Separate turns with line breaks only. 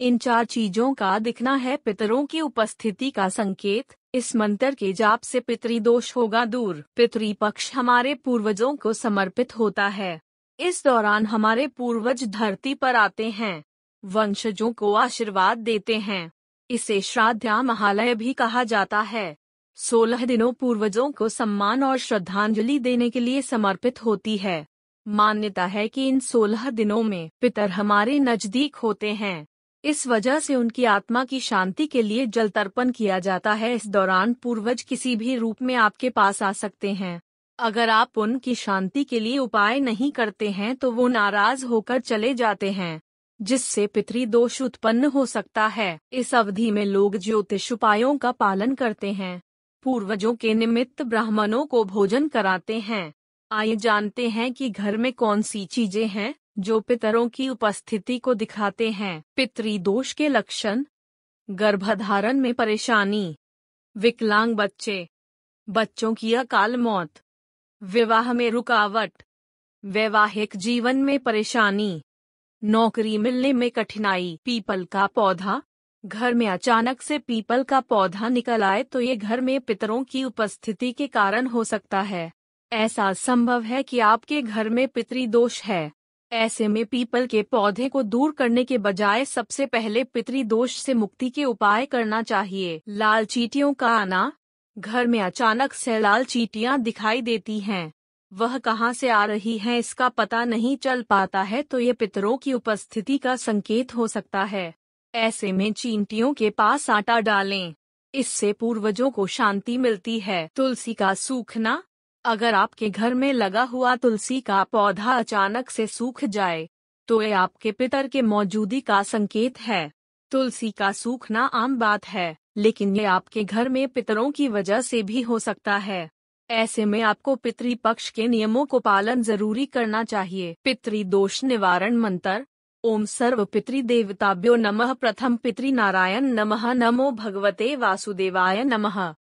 इन चार चीजों का दिखना है पितरों की उपस्थिति का संकेत इस मंत्र के जाप से दोष होगा दूर पितरी पक्ष हमारे पूर्वजों को समर्पित होता है इस दौरान हमारे पूर्वज धरती पर आते हैं वंशजों को आशीर्वाद देते हैं इसे श्राद्धा महालय भी कहा जाता है सोलह दिनों पूर्वजों को सम्मान और श्रद्धांजलि देने के लिए समर्पित होती है मान्यता है कि इन सोलह दिनों में पितर हमारे नजदीक होते हैं इस वजह से उनकी आत्मा की शांति के लिए जल तर्पण किया जाता है इस दौरान पूर्वज किसी भी रूप में आपके पास आ सकते हैं अगर आप उनकी शांति के लिए उपाय नहीं करते हैं तो वो नाराज होकर चले जाते हैं जिससे पितरी दोष उत्पन्न हो सकता है इस अवधि में लोग ज्योतिष उपायों का पालन करते हैं पूर्वजों के निमित्त ब्राह्मणों को भोजन कराते हैं आइए जानते हैं कि घर में कौन सी चीजें हैं जो पितरों की उपस्थिति को दिखाते हैं पितरी दोष के लक्षण गर्भधारण में परेशानी विकलांग बच्चे बच्चों की अकाल मौत विवाह में रुकावट वैवाहिक जीवन में परेशानी नौकरी मिलने में कठिनाई पीपल का पौधा घर में अचानक से पीपल का पौधा निकल आए तो ये घर में पितरों की उपस्थिति के कारण हो सकता है ऐसा संभव है कि आपके घर में पितरी दोष है ऐसे में पीपल के पौधे को दूर करने के बजाय सबसे पहले पितरी दोष से मुक्ति के उपाय करना चाहिए लाल चीटियों का आना घर में अचानक से लाल चीटियां दिखाई देती हैं वह कहां से आ रही हैं इसका पता नहीं चल पाता है तो ये पितरों की उपस्थिति का संकेत हो सकता है ऐसे में चींटियों के पास आटा डालें इससे पूर्वजों को शांति मिलती है तुलसी का सूखना अगर आपके घर में लगा हुआ तुलसी का पौधा अचानक से सूख जाए तो ये आपके पितर के मौजूदगी का संकेत है तुलसी का सूखना आम बात है लेकिन ये आपके घर में पितरों की वजह से भी हो सकता है ऐसे में आपको पितृपक्ष के नियमों को पालन जरूरी करना चाहिए दोष निवारण मंत्र ओम सर्व पितृ देवताभ्यो नमः प्रथम पितृ नारायण नमः नमो भगवते वासुदेवाय नमः